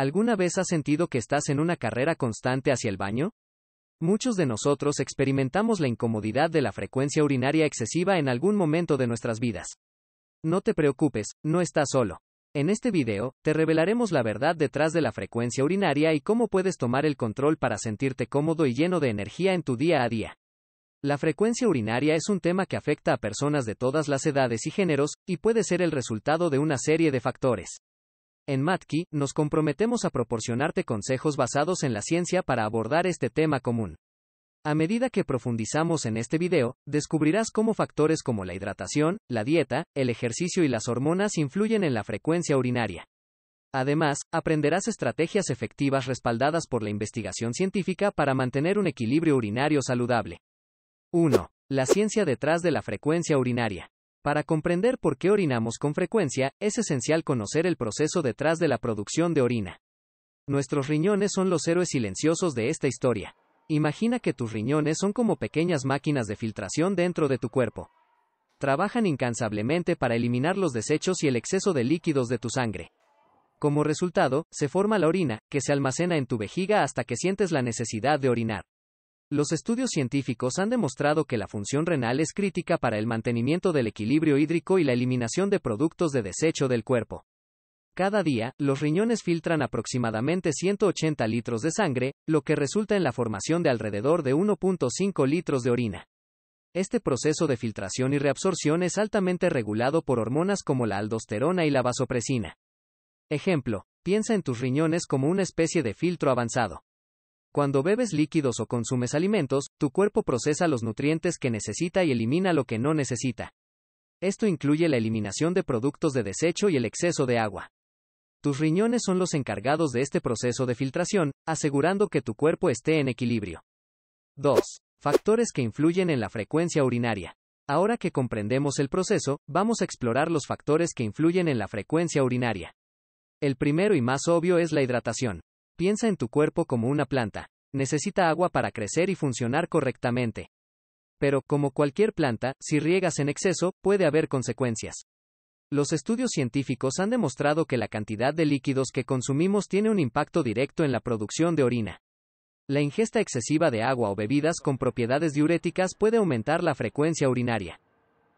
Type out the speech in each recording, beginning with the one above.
¿Alguna vez has sentido que estás en una carrera constante hacia el baño? Muchos de nosotros experimentamos la incomodidad de la frecuencia urinaria excesiva en algún momento de nuestras vidas. No te preocupes, no estás solo. En este video, te revelaremos la verdad detrás de la frecuencia urinaria y cómo puedes tomar el control para sentirte cómodo y lleno de energía en tu día a día. La frecuencia urinaria es un tema que afecta a personas de todas las edades y géneros, y puede ser el resultado de una serie de factores. En Matki, nos comprometemos a proporcionarte consejos basados en la ciencia para abordar este tema común. A medida que profundizamos en este video, descubrirás cómo factores como la hidratación, la dieta, el ejercicio y las hormonas influyen en la frecuencia urinaria. Además, aprenderás estrategias efectivas respaldadas por la investigación científica para mantener un equilibrio urinario saludable. 1. La ciencia detrás de la frecuencia urinaria. Para comprender por qué orinamos con frecuencia, es esencial conocer el proceso detrás de la producción de orina. Nuestros riñones son los héroes silenciosos de esta historia. Imagina que tus riñones son como pequeñas máquinas de filtración dentro de tu cuerpo. Trabajan incansablemente para eliminar los desechos y el exceso de líquidos de tu sangre. Como resultado, se forma la orina, que se almacena en tu vejiga hasta que sientes la necesidad de orinar. Los estudios científicos han demostrado que la función renal es crítica para el mantenimiento del equilibrio hídrico y la eliminación de productos de desecho del cuerpo. Cada día, los riñones filtran aproximadamente 180 litros de sangre, lo que resulta en la formación de alrededor de 1.5 litros de orina. Este proceso de filtración y reabsorción es altamente regulado por hormonas como la aldosterona y la vasopresina. Ejemplo, piensa en tus riñones como una especie de filtro avanzado. Cuando bebes líquidos o consumes alimentos, tu cuerpo procesa los nutrientes que necesita y elimina lo que no necesita. Esto incluye la eliminación de productos de desecho y el exceso de agua. Tus riñones son los encargados de este proceso de filtración, asegurando que tu cuerpo esté en equilibrio. 2. Factores que influyen en la frecuencia urinaria. Ahora que comprendemos el proceso, vamos a explorar los factores que influyen en la frecuencia urinaria. El primero y más obvio es la hidratación. Piensa en tu cuerpo como una planta. Necesita agua para crecer y funcionar correctamente. Pero, como cualquier planta, si riegas en exceso, puede haber consecuencias. Los estudios científicos han demostrado que la cantidad de líquidos que consumimos tiene un impacto directo en la producción de orina. La ingesta excesiva de agua o bebidas con propiedades diuréticas puede aumentar la frecuencia urinaria.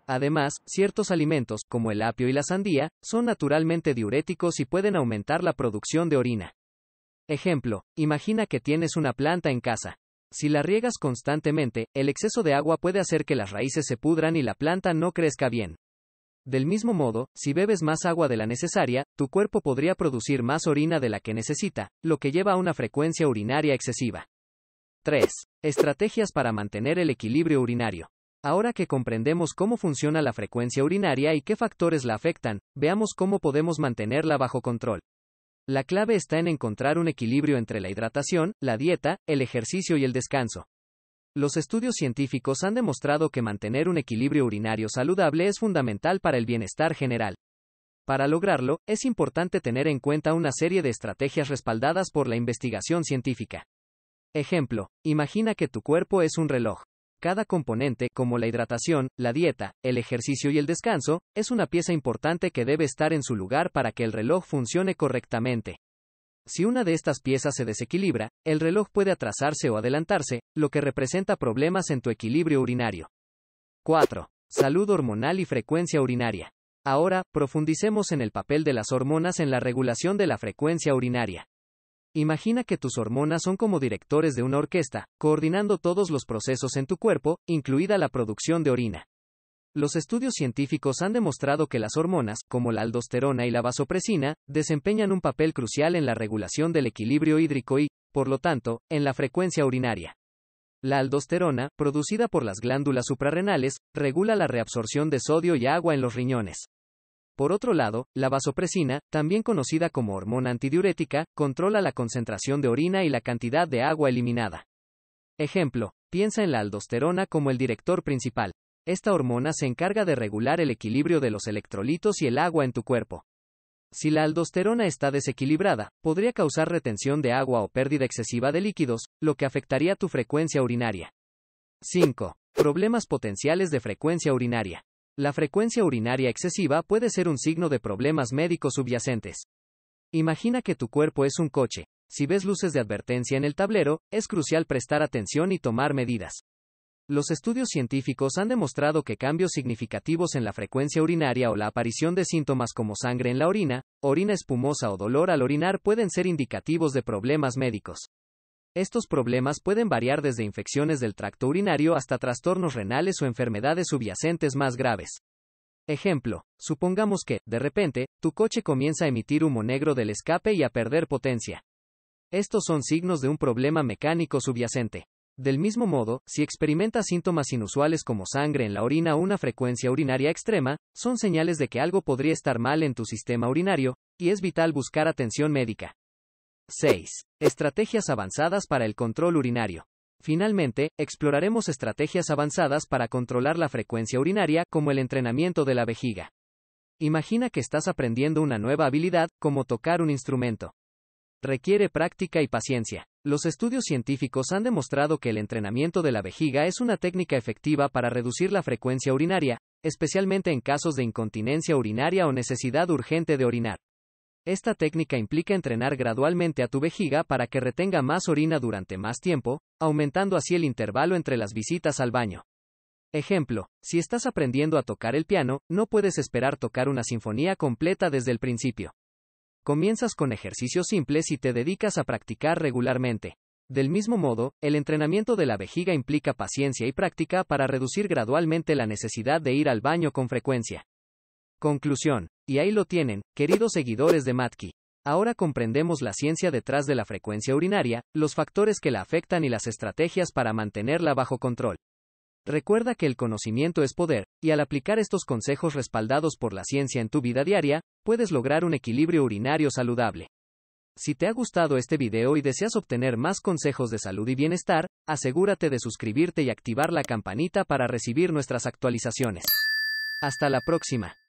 Además, ciertos alimentos, como el apio y la sandía, son naturalmente diuréticos y pueden aumentar la producción de orina. Ejemplo, imagina que tienes una planta en casa. Si la riegas constantemente, el exceso de agua puede hacer que las raíces se pudran y la planta no crezca bien. Del mismo modo, si bebes más agua de la necesaria, tu cuerpo podría producir más orina de la que necesita, lo que lleva a una frecuencia urinaria excesiva. 3. Estrategias para mantener el equilibrio urinario. Ahora que comprendemos cómo funciona la frecuencia urinaria y qué factores la afectan, veamos cómo podemos mantenerla bajo control. La clave está en encontrar un equilibrio entre la hidratación, la dieta, el ejercicio y el descanso. Los estudios científicos han demostrado que mantener un equilibrio urinario saludable es fundamental para el bienestar general. Para lograrlo, es importante tener en cuenta una serie de estrategias respaldadas por la investigación científica. Ejemplo, imagina que tu cuerpo es un reloj. Cada componente, como la hidratación, la dieta, el ejercicio y el descanso, es una pieza importante que debe estar en su lugar para que el reloj funcione correctamente. Si una de estas piezas se desequilibra, el reloj puede atrasarse o adelantarse, lo que representa problemas en tu equilibrio urinario. 4. Salud hormonal y frecuencia urinaria. Ahora, profundicemos en el papel de las hormonas en la regulación de la frecuencia urinaria. Imagina que tus hormonas son como directores de una orquesta, coordinando todos los procesos en tu cuerpo, incluida la producción de orina. Los estudios científicos han demostrado que las hormonas, como la aldosterona y la vasopresina, desempeñan un papel crucial en la regulación del equilibrio hídrico y, por lo tanto, en la frecuencia urinaria. La aldosterona, producida por las glándulas suprarrenales, regula la reabsorción de sodio y agua en los riñones. Por otro lado, la vasopresina, también conocida como hormona antidiurética, controla la concentración de orina y la cantidad de agua eliminada. Ejemplo, piensa en la aldosterona como el director principal. Esta hormona se encarga de regular el equilibrio de los electrolitos y el agua en tu cuerpo. Si la aldosterona está desequilibrada, podría causar retención de agua o pérdida excesiva de líquidos, lo que afectaría tu frecuencia urinaria. 5. Problemas potenciales de frecuencia urinaria. La frecuencia urinaria excesiva puede ser un signo de problemas médicos subyacentes. Imagina que tu cuerpo es un coche. Si ves luces de advertencia en el tablero, es crucial prestar atención y tomar medidas. Los estudios científicos han demostrado que cambios significativos en la frecuencia urinaria o la aparición de síntomas como sangre en la orina, orina espumosa o dolor al orinar pueden ser indicativos de problemas médicos. Estos problemas pueden variar desde infecciones del tracto urinario hasta trastornos renales o enfermedades subyacentes más graves. Ejemplo, supongamos que, de repente, tu coche comienza a emitir humo negro del escape y a perder potencia. Estos son signos de un problema mecánico subyacente. Del mismo modo, si experimentas síntomas inusuales como sangre en la orina o una frecuencia urinaria extrema, son señales de que algo podría estar mal en tu sistema urinario, y es vital buscar atención médica. 6. Estrategias avanzadas para el control urinario. Finalmente, exploraremos estrategias avanzadas para controlar la frecuencia urinaria como el entrenamiento de la vejiga. Imagina que estás aprendiendo una nueva habilidad, como tocar un instrumento. Requiere práctica y paciencia. Los estudios científicos han demostrado que el entrenamiento de la vejiga es una técnica efectiva para reducir la frecuencia urinaria, especialmente en casos de incontinencia urinaria o necesidad urgente de orinar. Esta técnica implica entrenar gradualmente a tu vejiga para que retenga más orina durante más tiempo, aumentando así el intervalo entre las visitas al baño. Ejemplo, si estás aprendiendo a tocar el piano, no puedes esperar tocar una sinfonía completa desde el principio. Comienzas con ejercicios simples y te dedicas a practicar regularmente. Del mismo modo, el entrenamiento de la vejiga implica paciencia y práctica para reducir gradualmente la necesidad de ir al baño con frecuencia. Conclusión. Y ahí lo tienen, queridos seguidores de Matki. Ahora comprendemos la ciencia detrás de la frecuencia urinaria, los factores que la afectan y las estrategias para mantenerla bajo control. Recuerda que el conocimiento es poder, y al aplicar estos consejos respaldados por la ciencia en tu vida diaria, puedes lograr un equilibrio urinario saludable. Si te ha gustado este video y deseas obtener más consejos de salud y bienestar, asegúrate de suscribirte y activar la campanita para recibir nuestras actualizaciones. Hasta la próxima.